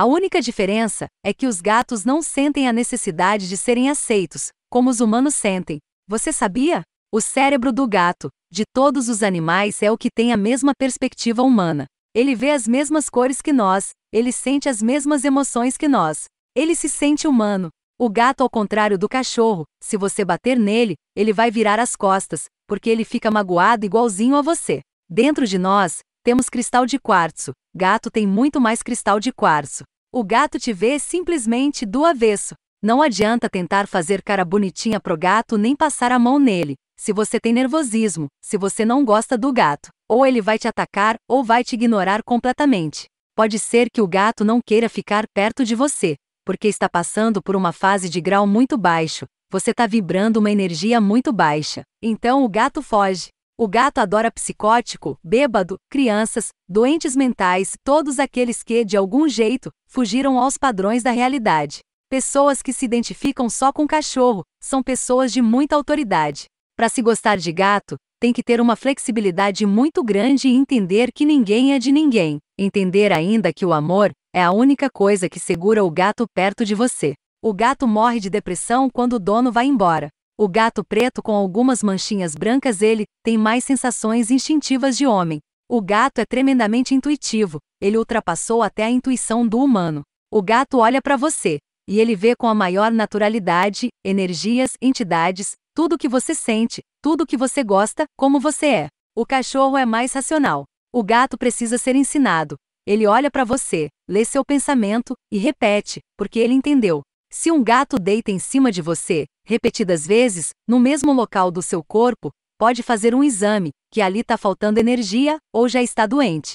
A única diferença é que os gatos não sentem a necessidade de serem aceitos, como os humanos sentem. Você sabia? O cérebro do gato, de todos os animais, é o que tem a mesma perspectiva humana. Ele vê as mesmas cores que nós, ele sente as mesmas emoções que nós. Ele se sente humano. O gato, ao contrário do cachorro, se você bater nele, ele vai virar as costas, porque ele fica magoado igualzinho a você. Dentro de nós, temos cristal de quartzo. Gato tem muito mais cristal de quartzo. O gato te vê simplesmente do avesso. Não adianta tentar fazer cara bonitinha pro gato nem passar a mão nele. Se você tem nervosismo, se você não gosta do gato, ou ele vai te atacar ou vai te ignorar completamente. Pode ser que o gato não queira ficar perto de você, porque está passando por uma fase de grau muito baixo. Você está vibrando uma energia muito baixa. Então o gato foge. O gato adora psicótico, bêbado, crianças, doentes mentais, todos aqueles que, de algum jeito, fugiram aos padrões da realidade. Pessoas que se identificam só com cachorro são pessoas de muita autoridade. Para se gostar de gato, tem que ter uma flexibilidade muito grande e entender que ninguém é de ninguém. Entender ainda que o amor é a única coisa que segura o gato perto de você. O gato morre de depressão quando o dono vai embora. O gato preto com algumas manchinhas brancas ele tem mais sensações instintivas de homem. O gato é tremendamente intuitivo, ele ultrapassou até a intuição do humano. O gato olha para você, e ele vê com a maior naturalidade, energias, entidades, tudo que você sente, tudo que você gosta, como você é. O cachorro é mais racional. O gato precisa ser ensinado. Ele olha para você, lê seu pensamento e repete, porque ele entendeu. Se um gato deita em cima de você, repetidas vezes, no mesmo local do seu corpo, pode fazer um exame, que ali está faltando energia ou já está doente.